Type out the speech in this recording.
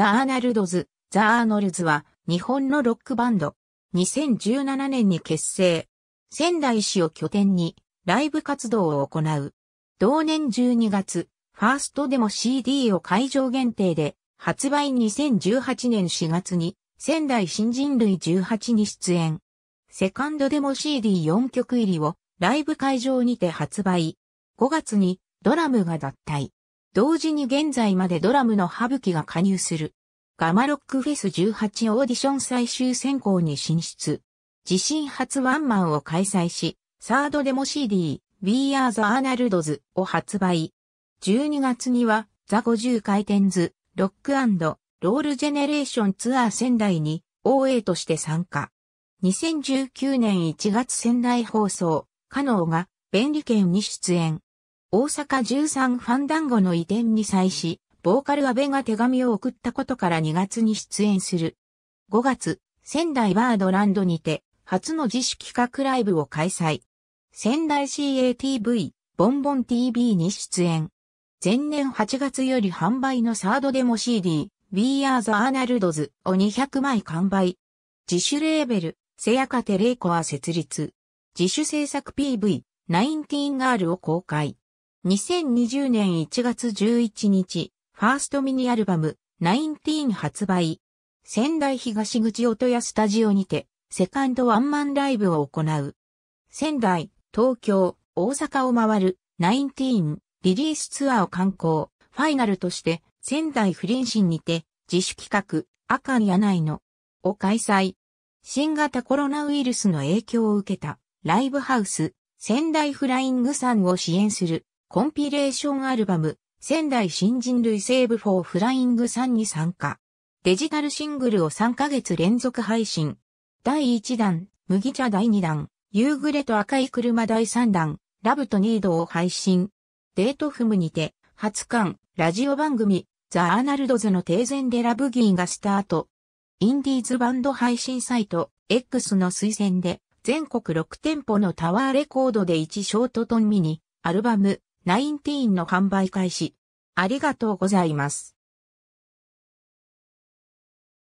ザ・ーナルドズ、ザ・ーノルズは日本のロックバンド。2017年に結成。仙台市を拠点にライブ活動を行う。同年12月、ファーストでも CD を会場限定で発売2018年4月に仙台新人類18に出演。セカンドでも CD4 曲入りをライブ会場にて発売。5月にドラムが脱退。同時に現在までドラムのブ吹が加入する。ガマロックフェス18オーディション最終選考に進出。自身初ワンマンを開催し、サードデモ CD、We Are the Arnolds を発売。12月には、ザ50回転図、ロックロールジェネレーションツアー仙台に OA として参加。2019年1月仙台放送、カノーが便利券に出演。大阪13ファンダンゴの移転に際し、ボーカル安倍が手紙を送ったことから2月に出演する。5月、仙台バードランドにて、初の自主企画ライブを開催。仙台 CATV、ボンボン TV に出演。前年8月より販売のサードデモ CD、We Are the Arnolds を200枚完売。自主レーベル、セヤカテレイコは設立。自主制作 PV、ナインティーンガールを公開。2020年1月11日、ファーストミニアルバム、19発売。仙台東口音屋スタジオにて、セカンドワンマンライブを行う。仙台、東京、大阪を回る、19リリースツアーを観光、ファイナルとして、仙台不倫心にて、自主企画、赤いの、を開催。新型コロナウイルスの影響を受けた、ライブハウス、仙台フライングさんを支援するコンピレーションアルバム、仙台新人類セーブ4フライング3に参加。デジタルシングルを3ヶ月連続配信。第1弾、麦茶第2弾、夕暮れと赤い車第3弾、ラブとニードを配信。デートフムにて、初刊、ラジオ番組、ザ・アーナルドズの定前でラブギーがスタート。インディーズバンド配信サイト、X の推薦で、全国6店舗のタワーレコードで1ショートトンミニ、アルバム、ナインティーンの販売開始。ありがとうございます。